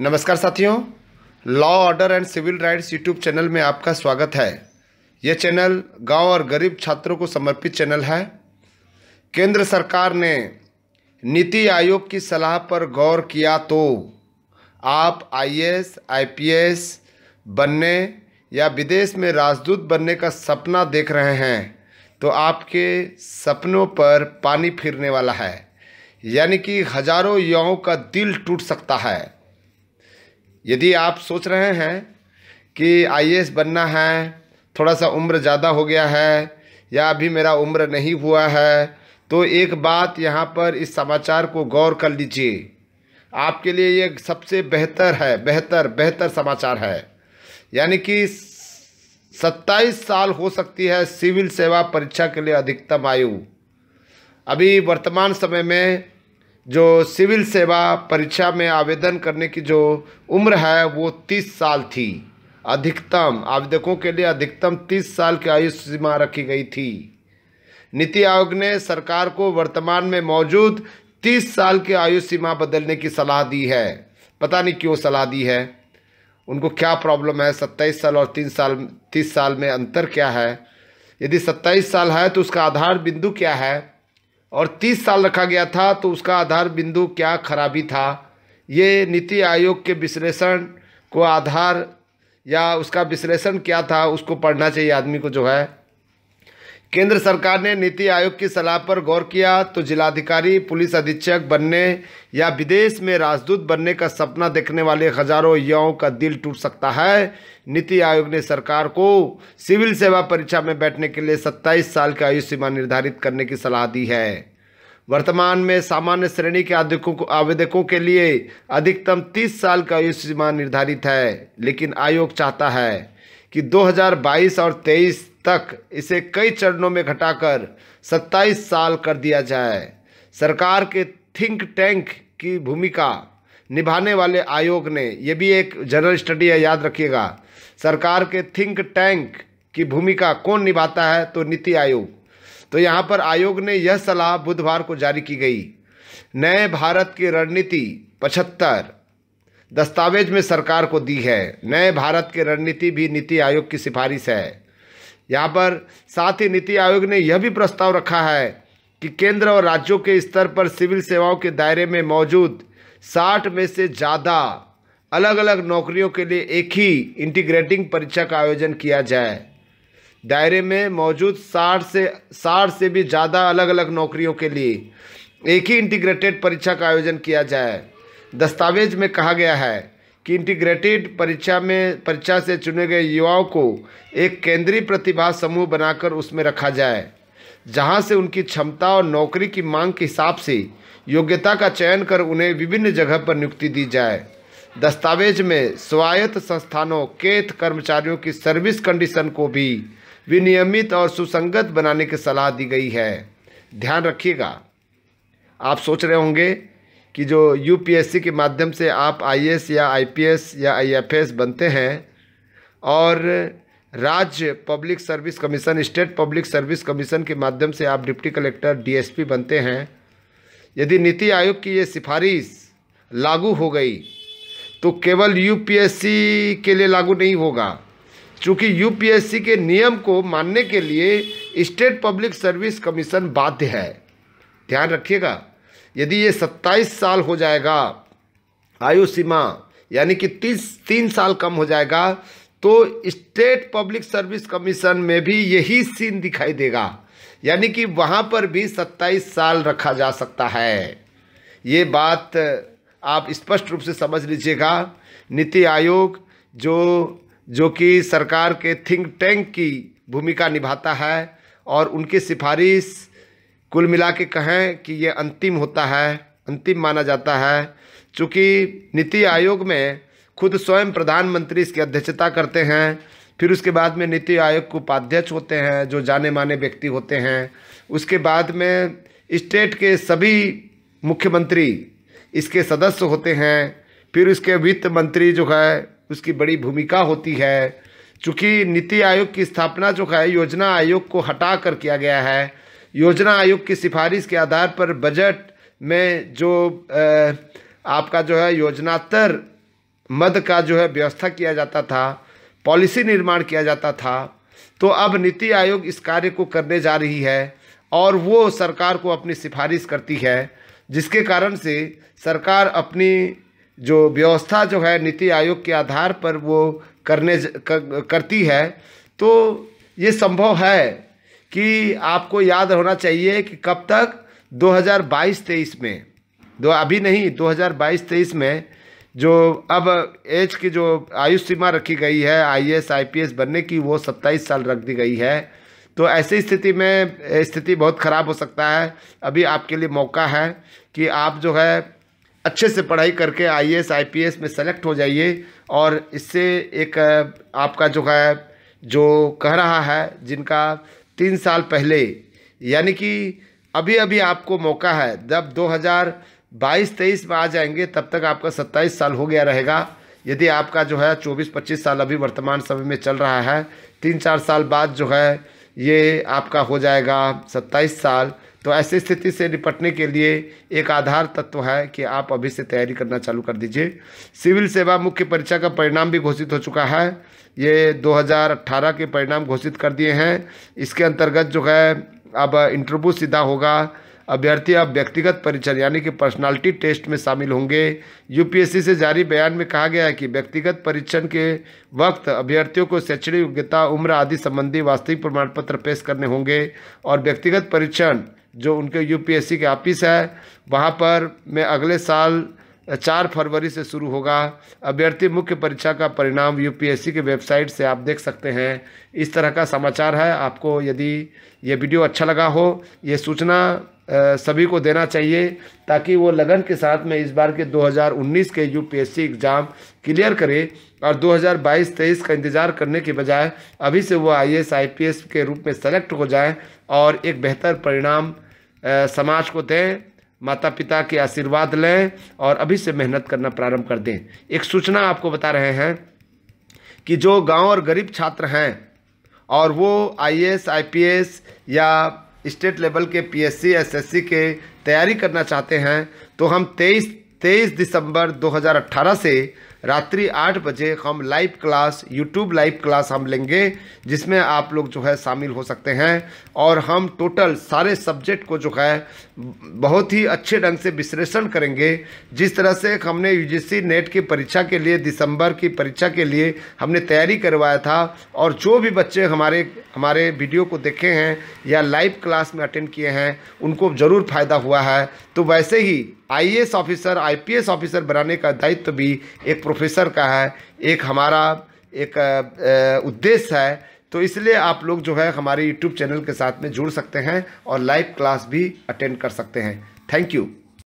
नमस्कार साथियों law order and civil rights YouTube channel में आपका स्वागत है यह चैनल गांव और गरीब छात्रों को समर्पित चैनल है केंद्र सरकार ने नीति आयोग की सलाह पर गौर किया तो आप आईएएस, आईपीएस बनने या विदेश में राजदूत बनने का सपना देख रहे हैं तो आपके सपनों पर पानी फिरने वाला है यानी कि हजारों युवाओं का दिल टूट सकता है यदि आप सोच रहे हैं कि आईएएस बनना है थोड़ा सा उम्र ज़्यादा हो गया है या अभी मेरा उम्र नहीं हुआ है तो एक बात यहाँ पर इस समाचार को गौर कर लीजिए आपके लिए ये सबसे बेहतर है बेहतर बेहतर समाचार है यानी कि 27 साल हो सकती है सिविल सेवा परीक्षा के लिए अधिकतम आयु अभी वर्तमान समय में जो सिविल सेवा परीक्षा में आवेदन करने की जो उम्र है वो तीस साल थी अधिकतम आवेदकों के लिए अधिकतम तीस साल की आयु सीमा रखी गई थी नीति आयोग ने सरकार को वर्तमान में मौजूद तीस साल की आयु सीमा बदलने की सलाह दी है पता नहीं क्यों सलाह दी है उनको क्या प्रॉब्लम है सत्ताईस साल और तीन साल तीस साल में अंतर क्या है यदि सत्ताईस साल है तो उसका आधार बिंदु क्या है और 30 साल रखा गया था तो उसका आधार बिंदु क्या खराबी था ये नीति आयोग के विश्लेषण को आधार या उसका विश्लेषण क्या था उसको पढ़ना चाहिए आदमी को जो है केंद्र सरकार ने नीति आयोग की सलाह पर गौर किया तो जिलाधिकारी पुलिस अधीक्षक बनने या विदेश में राजदूत बनने का सपना देखने वाले हजारों युवाओं का दिल टूट सकता है नीति आयोग ने सरकार को सिविल सेवा परीक्षा में बैठने के लिए 27 साल की आयु सीमा निर्धारित करने की सलाह दी है वर्तमान में सामान्य श्रेणी के आवेदकों के लिए अधिकतम 30 साल का आयु सीमा निर्धारित है लेकिन आयोग चाहता है कि 2022 और 23 तक इसे कई चरणों में घटाकर 27 साल कर दिया जाए सरकार के थिंक टैंक की भूमिका निभाने वाले आयोग ने यह भी एक जनरल स्टडी है याद रखिएगा सरकार के थिंक टैंक की भूमिका कौन निभाता है तो नीति आयोग तो यहाँ पर आयोग ने यह सलाह बुधवार को जारी की गई नए भारत की रणनीति पचहत्तर दस्तावेज में सरकार को दी है नए भारत की रणनीति भी नीति आयोग की सिफारिश है यहाँ पर साथ ही नीति आयोग ने यह भी प्रस्ताव रखा है कि केंद्र और राज्यों के स्तर पर सिविल सेवाओं के दायरे में मौजूद साठ में से ज़्यादा अलग अलग नौकरियों के लिए एक ही इंटीग्रेटिंग परीक्षा का आयोजन किया जाए दायरे में मौजूद साठ से साठ से भी ज़्यादा अलग अलग नौकरियों के लिए एक ही इंटीग्रेटेड परीक्षा का आयोजन किया जाए दस्तावेज में कहा गया है कि इंटीग्रेटेड परीक्षा में परीक्षा से चुने गए युवाओं को एक केंद्रीय प्रतिभा समूह बनाकर उसमें रखा जाए जहां से उनकी क्षमता और नौकरी की मांग के हिसाब से योग्यता का चयन कर उन्हें विभिन्न जगह पर नियुक्ति दी जाए दस्तावेज में स्वायत्त संस्थानों के कर्मचारियों की सर्विस कंडीशन को भी विनियमित और सुसंगत बनाने की सलाह दी गई है ध्यान रखिएगा आप सोच रहे होंगे कि जो यूपीएससी के माध्यम से आप आईएएस या आईपीएस या आईएफएस बनते हैं और राज्य public service commission state public service commission के माध्यम से आप डिप्टी कलेक्टर डीएसपी बनते हैं यदि नीति आयोग की ये सिफारिश लागू हो गई तो केवल यूपीएससी के लिए लागू नहीं होगा चूँकि यूपीएससी के नियम को मानने के लिए स्टेट पब्लिक सर्विस कमीशन बाध्य है ध्यान रखिएगा यदि ये सत्ताईस साल हो जाएगा आयु सीमा यानी कि तीस तीन साल कम हो जाएगा तो स्टेट पब्लिक सर्विस कमीशन में भी यही सीन दिखाई देगा यानी कि वहाँ पर भी सत्ताईस साल रखा जा सकता है ये बात आप स्पष्ट रूप से समझ लीजिएगा नीति आयोग जो जो कि सरकार के थिंक टैंक की भूमिका निभाता है और उनकी सिफारिश कुल मिला के कहें कि ये अंतिम होता है अंतिम माना जाता है चूँकि नीति आयोग में खुद स्वयं प्रधानमंत्री इसकी अध्यक्षता करते हैं फिर उसके बाद में नीति आयोग के उपाध्यक्ष होते हैं जो जाने माने व्यक्ति होते हैं उसके बाद में स्टेट के सभी मुख्यमंत्री इसके सदस्य होते हैं फिर उसके वित्त मंत्री जो है उसकी बड़ी भूमिका होती है चूँकि नीति आयोग की स्थापना जो है योजना आयोग को हटा कर किया गया है योजना आयोग की सिफारिश के आधार पर बजट में जो आपका जो है योजनातर मद का जो है व्यवस्था किया जाता था पॉलिसी निर्माण किया जाता था तो अब नीति आयोग इस कार्य को करने जा रही है और वो सरकार को अपनी सिफारिश करती है जिसके कारण से सरकार अपनी जो व्यवस्था जो है नीति आयोग के आधार पर वो करने कर, करती है तो ये संभव है कि आपको याद होना चाहिए कि कब तक 2022-23 में दो अभी नहीं 2022-23 में जो अब एज की जो आयु सीमा रखी गई है आईएएस आईपीएस बनने की वो 27 साल रख दी गई है तो ऐसी स्थिति में स्थिति बहुत ख़राब हो सकता है अभी आपके लिए मौका है कि आप जो है अच्छे से पढ़ाई करके आईएएस आईपीएस में सेलेक्ट हो जाइए और इससे एक आपका जो है जो कह रहा है जिनका तीन साल पहले यानी कि अभी अभी आपको मौका है जब 2022-23 में आ जाएंगे तब तक आपका 27 साल हो गया रहेगा यदि आपका जो है 24-25 साल अभी वर्तमान समय में चल रहा है तीन चार साल बाद जो है ये आपका हो जाएगा सत्ताईस साल तो ऐसी स्थिति से निपटने के लिए एक आधार तत्व है कि आप अभी से तैयारी करना चालू कर दीजिए सिविल सेवा मुख्य परीक्षा का परिणाम भी घोषित हो चुका है ये 2018 के परिणाम घोषित कर दिए हैं इसके अंतर्गत जो है अब इंटरव्यू सीधा होगा अभ्यर्थी अब व्यक्तिगत परीक्षण यानी कि पर्सनालिटी टेस्ट में शामिल होंगे यूपीएससी से जारी बयान में कहा गया है कि व्यक्तिगत परीक्षण के वक्त अभ्यर्थियों को शैक्षणिक योग्यता उम्र आदि संबंधी वास्तविक प्रमाण पत्र पेश करने होंगे और व्यक्तिगत परीक्षण जो उनके यूपीएससी के ऑफिस है वहाँ पर मैं अगले साल चार फरवरी से शुरू होगा अभ्यर्थी मुख्य परीक्षा का परिणाम यूपीएससी के वेबसाइट से आप देख सकते हैं इस तरह का समाचार है आपको यदि ये वीडियो अच्छा लगा हो ये सूचना सभी को देना चाहिए ताकि वो लगन के साथ में इस बार के 2019 के यूपीएससी एग्ज़ाम क्लियर करे और 2022-23 का इंतज़ार करने के बजाय अभी से वो आईएएस एस के रूप में सेलेक्ट हो जाए और एक बेहतर परिणाम समाज को दें माता पिता के आशीर्वाद लें और अभी से मेहनत करना प्रारंभ कर दें एक सूचना आपको बता रहे हैं कि जो गांव और गरीब छात्र हैं और वो आईएएस आईपीएस या स्टेट लेवल के पीएससी एसएससी के तैयारी करना चाहते हैं तो हम 23 23 दिसंबर 2018 से रात्रि आठ बजे हम live class YouTube live class हम लेंगे जिसमें आप लोग जो है शामिल हो सकते हैं और हम टोटल सारे सब्जेक्ट को जो है बहुत ही अच्छे ढंग से विश्लेषण करेंगे जिस तरह से हमने यूजीसी नेट की परीक्षा के लिए दिसंबर की परीक्षा के लिए हमने तैयारी करवाया था और जो भी बच्चे हमारे हमारे वीडियो को देखे हैं या लाइव क्लास में अटेंड किए हैं उनको ज़रूर फ़ायदा हुआ है तो वैसे ही आईएएस ऑफिसर आईपीएस ऑफिसर बनाने का दायित्व भी एक प्रोफेसर का है एक हमारा एक उद्देश्य है तो इसलिए आप लोग जो है हमारे यूट्यूब चैनल के साथ में जुड़ सकते हैं और लाइव क्लास भी अटेंड कर सकते हैं थैंक यू